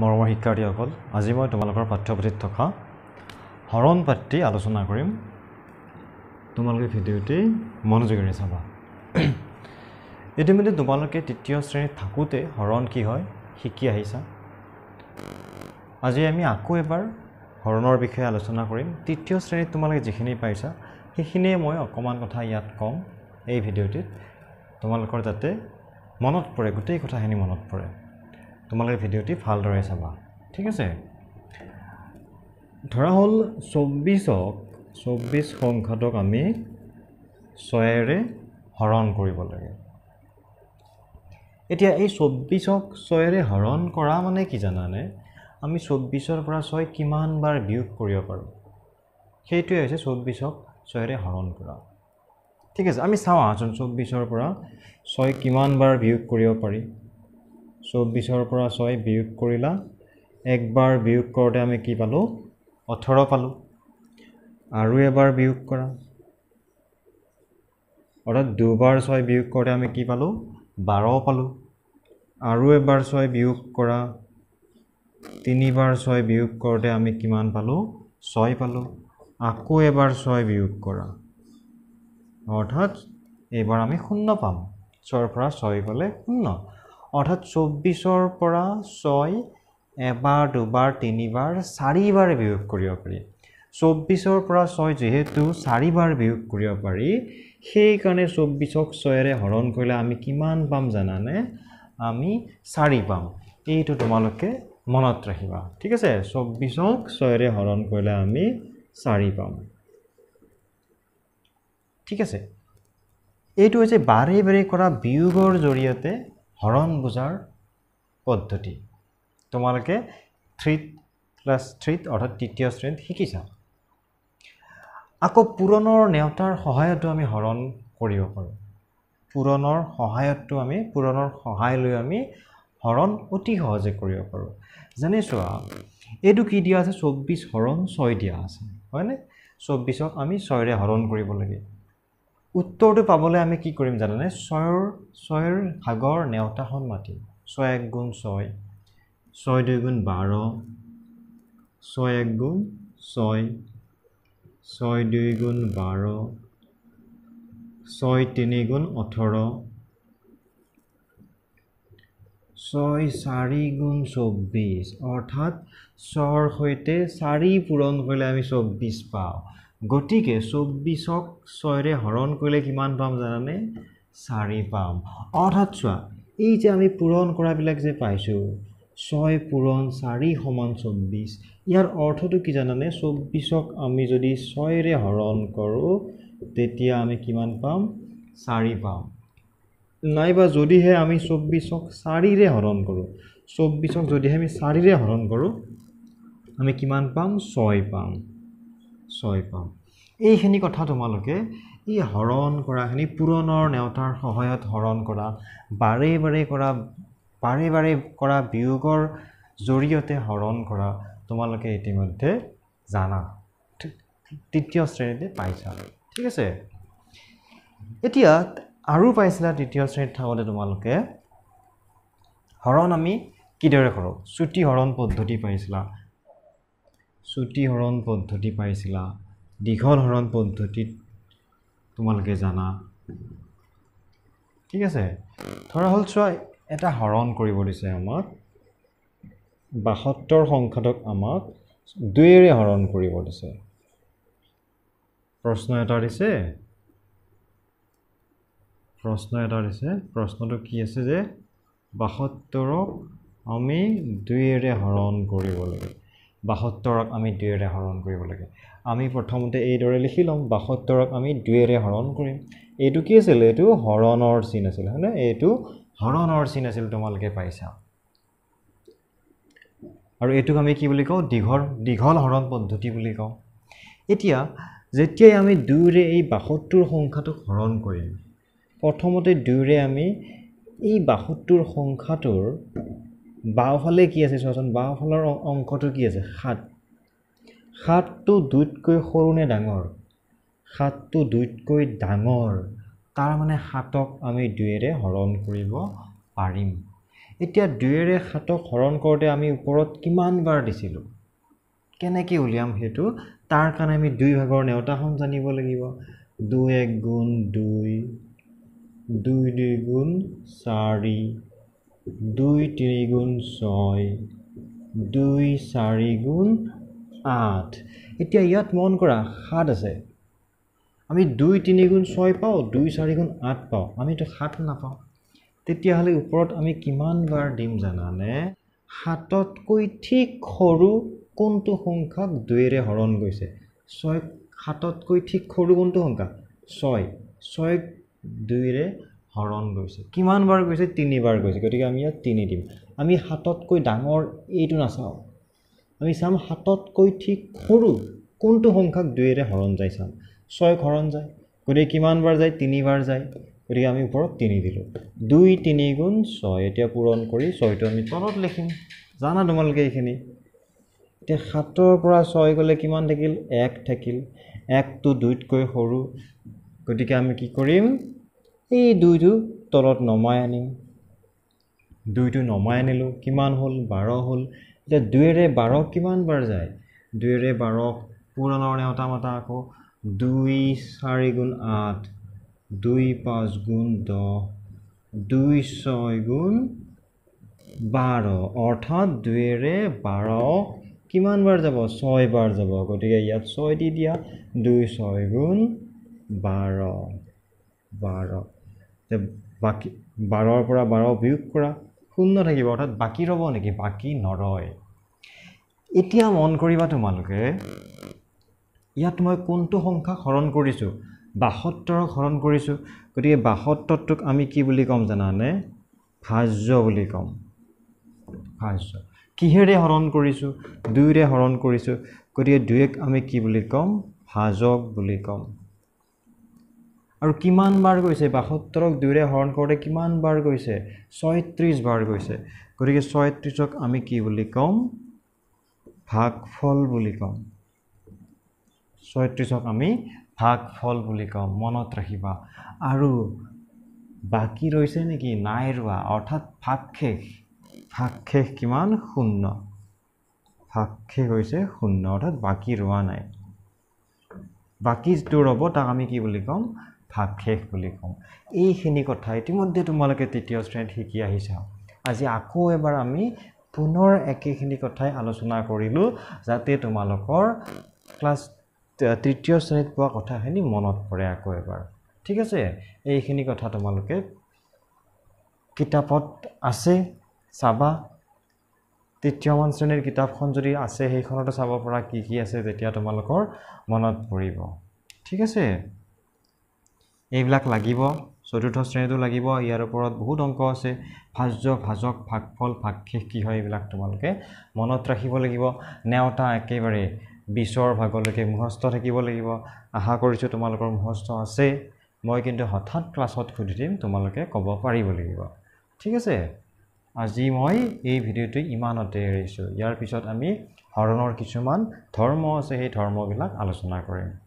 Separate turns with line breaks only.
মৰমৰ শিক্ষাৰ্থীসকল আজি মই তোমালোকৰ পাঠ্যপুথিত থকা হৰণ পাতি আলোচনা কৰিম তোমালোকে ভিডিঅ'টি মনোযোগেৰে চাবা ইতিমধ্যে তোমালোকে তৃতীয় শ্ৰেণীত থাকোঁতে হৰণ কি হয় শিকি আহিছা আজি আমি আকৌ এবাৰ হৰণৰ বিষয়ে আলোচনা কৰিম তৃতীয় শ্ৰেণীত তোমালোকে যিখিনি পাইছা সেইখিনিয়ে মই অকণমান কথা ইয়াত ক'ম এই ভিডিঅ'টিত তোমালোকৰ যাতে মনত পৰে গোটেই কথাখিনি মনত পৰে তোমালোকে ভিডিঅ'টি ভালদৰে চাবা ঠিক আছে ধৰা হ'ল চৌব্বিছক চৌব্বিছ সংখ্যাটোক আমি ছয়েৰে হৰণ কৰিব লাগে এতিয়া এই চৌব্বিছক ছয়েৰে হৰণ কৰা মানে কি জানানে আমি চৌব্বিছৰ পৰা ছয় কিমানবাৰ বিয়োগ কৰিব পাৰোঁ সেইটোৱে হৈছে চৌব্বিছক ছয়েৰে হৰণ কৰা ঠিক আছে আমি চাওঁ আচলতে চৌব্বিছৰ পৰা ছয় কিমানবাৰ বিয়োগ কৰিব পাৰি চৌব্বিছৰ পৰা ছয় বিয়োগ কৰিলা একবাৰ বিয়োগ কৰোঁতে আমি কি পালোঁ ওঠৰ পালোঁ আৰু এবাৰ বিয়োগ কৰা অৰ্থাৎ দুবাৰ ছয় বিয়োগ কৰোঁতে আমি কি পালোঁ বাৰ পালোঁ আৰু এবাৰ ছয় বিয়োগ কৰা তিনিবাৰ ছয় বিয়োগ কৰোঁতে আমি কিমান পালোঁ ছয় পালোঁ আকৌ এবাৰ ছয় বিয়োগ কৰা অৰ্থাৎ এইবাৰ আমি শূন্য পাম ছয়ৰ পৰা ছয় গ'লে শূন্য অৰ্থাৎ চৌব্বিছৰ পৰা ছয় এবাৰ দুবাৰ তিনিবাৰ চাৰিবাৰ বিয়োগ কৰিব পাৰি চৌব্বিছৰ পৰা ছয় যিহেতু চাৰিবাৰ বিয়োগ কৰিব পাৰি সেইকাৰণে চৌব্বিছক ছয়েৰে হৰণ কৰিলে আমি কিমান পাম জানানে আমি চাৰি পাম এইটো তোমালোকে মনত ৰাখিবা ঠিক আছে চৌব্বিছক ছয়েৰে হৰণ কৰিলে আমি চাৰি পাম ঠিক আছে এইটো হৈছে বাৰে বাৰে কৰা বিয়োগৰ জৰিয়তে হৰণ বুজাৰ পদ্ধতি তোমালোকে থ্ৰীত প্লাছ থ্ৰীত অৰ্থাৎ তৃতীয় শ্ৰেণীত শিকিছা আকৌ পূৰণৰ নেওতাৰ সহায়তো আমি হৰণ কৰিব পাৰোঁ পূৰণৰ সহায়তো আমি পূৰণৰ সহায় লৈ আমি হৰণ অতি সহজে কৰিব পাৰোঁ যেনে চোৱা এইটো কি দিয়া আছে চৌব্বিছ হৰণ ছয় দিয়া আছে হয়নে চৌব্বিছক আমি ছয়ৰে হৰণ কৰিব লাগে উত্তৰটো পাবলৈ আমি কি কৰিম জানানে ছয়ৰ ছয়ৰ সাগৰ নেওতাখন মাতিম ছয় এক গুণ ছয় ছয় দুই গুণ বাৰ ছয় এক গুণ ছয় ছয় দুই গুণ বাৰ ছয় তিনি গুণ ওঠৰ ছয় চাৰি গুণ চৌব্বিছ অৰ্থাৎ ছৰ সৈতে চাৰি পূৰণ কৰিলে আমি চৌব্বিছ পাওঁ গতিকে চৌব্বিছক ছয়ৰে হৰণ কৰিলে কিমান পাম জানানে চাৰি পাম অৰ্থাৎ চোৱা এই যে আমি পূৰণ কৰাবিলাক যে পাইছোঁ ছয় পূৰণ চাৰি সমান চৌব্বিছ ইয়াৰ অৰ্থটো কি জানানে চৌব্বিছক আমি যদি ছয়ৰে হৰণ কৰোঁ তেতিয়া আমি কিমান পাম চাৰি পাম নাইবা যদিহে আমি চৌব্বিছক চাৰিৰে হৰণ কৰোঁ চৌব্বিছক যদিহে আমি চাৰিৰে হৰণ কৰোঁ আমি কিমান পাম ছয় পাম ছয় পাম এইখিনি কথা তোমালোকে ই হৰণ কৰাখিনি পুৰণৰ নেওতাৰ সহায়ত হৰণ কৰা বাৰে বাৰে কৰা বাৰে বাৰে কৰা বিয়োগৰ জৰিয়তে হৰণ কৰা তোমালোকে ইতিমধ্যে জানা তৃতীয় শ্ৰেণীতে পাইছা ঠিক আছে এতিয়া আৰু পাইছিলা তৃতীয় শ্ৰেণীত থাকোঁতে তোমালোকে হৰণ আমি কিদৰে কৰোঁ চুটি হৰণ পদ্ধতি পাইছিলা চুটি হৰণ পদ্ধতি পাইছিলা দীঘল হৰণ পদ্ধতিত তোমালোকে জানা ঠিক আছে ধৰা হ'ল চোৱা এটা হৰণ কৰিব দিছে আমাক বাসত্তৰ সংখ্যাটক আমাক দুয়েৰে হৰণ কৰিব দিছে প্ৰশ্ন এটা দিছে প্ৰশ্ন এটা দিছে প্ৰশ্নটো কি আছে যে বাসত্তৰক আমি দুয়েৰে হৰণ কৰিব লাগিব বাসত্তৰক আমি দুয়েৰে হৰণ কৰিব লাগে আমি প্ৰথমতে এইদৰে লিখি ল'ম বাসত্তৰক আমি দুয়েৰে হৰণ কৰিম এইটো কি আছিল এইটো হৰণৰ চিন আছিল হয়নে এইটো হৰণৰ চিন আছিল তোমালোকে পাইছা আৰু এইটোক আমি কি বুলি কওঁ দীঘল দীঘল হৰণ পদ্ধতি বুলি কওঁ এতিয়া যেতিয়াই আমি দুয়োৰে এই বাসত্তৰ সংখ্যাটোক হৰণ কৰিম প্ৰথমতে দুয়োৰে আমি এই বাসত্তৰ সংখ্যাটোৰ বাওঁফালে কি আছে চোৱাচোন বাওঁফালৰ অংশটো কি আছে সাত সাতটো দুইতকৈ সৰু নে ডাঙৰ সাতটো দুইতকৈ ডাঙৰ তাৰমানে সাতক আমি দুয়েৰে হৰণ কৰিব পাৰিম এতিয়া দুয়েৰে সাতক হৰণ কৰোঁতে আমি ওপৰত কিমানবাৰ দিছিলোঁ কেনেকৈ উলিয়াম সেইটো তাৰ কাৰণে আমি দুই ভাগৰ নেওতাখন জানিব লাগিব দুই এক গুণ দুই দুই দুই গুণ চাৰি দুই ত্ৰিগুণ ছয় দুই চাৰি গুণ আঠ এতিয়া ইয়াত মন কৰা সাত আছে আমি দুই তিনি গুণ ছয় পাওঁ দুই চাৰিগুণ আঠ পাওঁ আমিতো সাত নাপাওঁ তেতিয়াহ'লে ওপৰত আমি কিমান বাৰ দিম জানানে সাততকৈ ঠিক সৰু কোনটো সংখ্যাক দুয়েৰে হৰণ গৈছে ছয় সাততকৈ ঠিক সৰু কোনটো সংখ্যা ছয় ছয় দুইৰে হৰণ গৈছে কিমানবাৰ গৈছে তিনিবাৰ গৈছে গতিকে আমি ইয়াত তিনি দিম আমি সাততকৈ ডাঙৰ এইটো নাচাওঁ আমি চাম সাততকৈ ঠিক সৰু কোনটো সংখ্যাক দুয়েৰে হৰণ যায় চাম ছয়ক হৰণ যায় গতিকে কিমানবাৰ যায় তিনিবাৰ যায় গতিকে আমি ওপৰত তিনি দিলোঁ দুই তিনি গুণ ছয় এতিয়া পূৰণ কৰি ছয়টো আমি তলত লিখিম জানা তোমালোকে এইখিনি এতিয়া সাতৰ পৰা ছয় গ'লে কিমান থাকিল এক থাকিল একটো দুইতকৈ সৰু গতিকে আমি কি কৰিম এই দুইটো তলত নমাই আনিম দুইটো নমাই আনিলোঁ কিমান হ'ল বাৰ হ'ল এতিয়া দুয়েৰে বাৰ কিমানবাৰ যায় দুয়েৰে বাৰ পুৰণৰ নেওতা মতা আকৌ দুই চাৰি গুণ আঠ দুই পাঁচ গুণ দহ দুই ছয় গুণ বাৰ অৰ্থাৎ দুয়েৰে বাৰ কিমানবাৰ যাব ছয় বাৰ যাব গতিকে ইয়াত ছয় দি দিয়া দুই ছয় গুণ বাৰ বাৰ যে বাকী বাৰৰ পৰা বাৰ বিয়োগ কৰা শূন্য থাকিব অৰ্থাৎ বাকী ৰ'ব নেকি বাকী নৰয় এতিয়া মন কৰিবা তোমালোকে ইয়াত মই কোনটো সংখ্যাক হৰণ কৰিছোঁ বাসত্তৰক হৰণ কৰিছোঁ গতিকে বাসত্তৰটোক আমি কি বুলি ক'ম জানানে ভাজ্য বুলি ক'ম ভাজ্য কিহেৰে হৰণ কৰিছোঁ দুয়োৰে হৰণ কৰিছোঁ গতিকে দুয়েক আমি কি বুলি ক'ম ভাজক বুলি ক'ম আৰু কিমান বাৰ গৈছে বাসত্তৰক দুয়োৰে হৰণ কৰোঁতে কিমান বাৰ গৈছে ছয়ত্ৰিছ বাৰ গৈছে গতিকে ছয়ত্ৰিছক আমি কি বুলি ক'ম ভাগ ফল বুলি ক'ম ছয়ত্ৰিছক আমি ভাগ ফল বুলি ক'ম মনত ৰাখিবা আৰু বাকী ৰৈছে নেকি নাই ৰোৱা অৰ্থাৎ ভাগ শেষ ভাগ শেষ কিমান শূন্য ভাগ শেষ হৈছে শূন্য অৰ্থাৎ বাকী ৰোৱা নাই বাকী যিটো ৰ'ব তাক আমি কি বুলি ক'ম ভাৱ শেষ বুলি কওঁ এইখিনি কথা ইতিমধ্যে তোমালোকে তৃতীয় শ্ৰেণীত শিকি আহিছা আজি আকৌ এবাৰ আমি পুনৰ একেখিনি কথাই আলোচনা কৰিলোঁ যাতে তোমালোকৰ ক্লাছ তৃতীয় শ্ৰেণীত পোৱা কথাখিনি মনত পৰে আকৌ এবাৰ ঠিক আছে এইখিনি কথা তোমালোকে কিতাপত আছে চাবা তৃতীয়মান শ্ৰেণীৰ কিতাপখন যদি আছে সেইখনতে চাব পৰা কি কি আছে তেতিয়া তোমালোকৰ মনত পৰিব ঠিক আছে এইবিলাক লাগিব চতুৰ্থ শ্ৰেণীটো লাগিব ইয়াৰ ওপৰত বহুত অংক আছে ভাজ্য ভাজক ভাগ ফল ভাগ শেষ কি হয় এইবিলাক তোমালোকে মনত ৰাখিব লাগিব নেওতা একেবাৰে বিছৰ ভাগলৈকে মুখস্থ থাকিব লাগিব আশা কৰিছোঁ তোমালোকৰ মুখস্থ আছে মই কিন্তু হঠাৎ ক্লাছত সুধি দিম তোমালোকে ক'ব পাৰিব লাগিব ঠিক আছে আজি মই এই ভিডিঅ'টো ইমানতে এৰিছোঁ ইয়াৰ পিছত আমি হৰণৰ কিছুমান ধৰ্ম আছে সেই ধৰ্মবিলাক আলোচনা কৰিম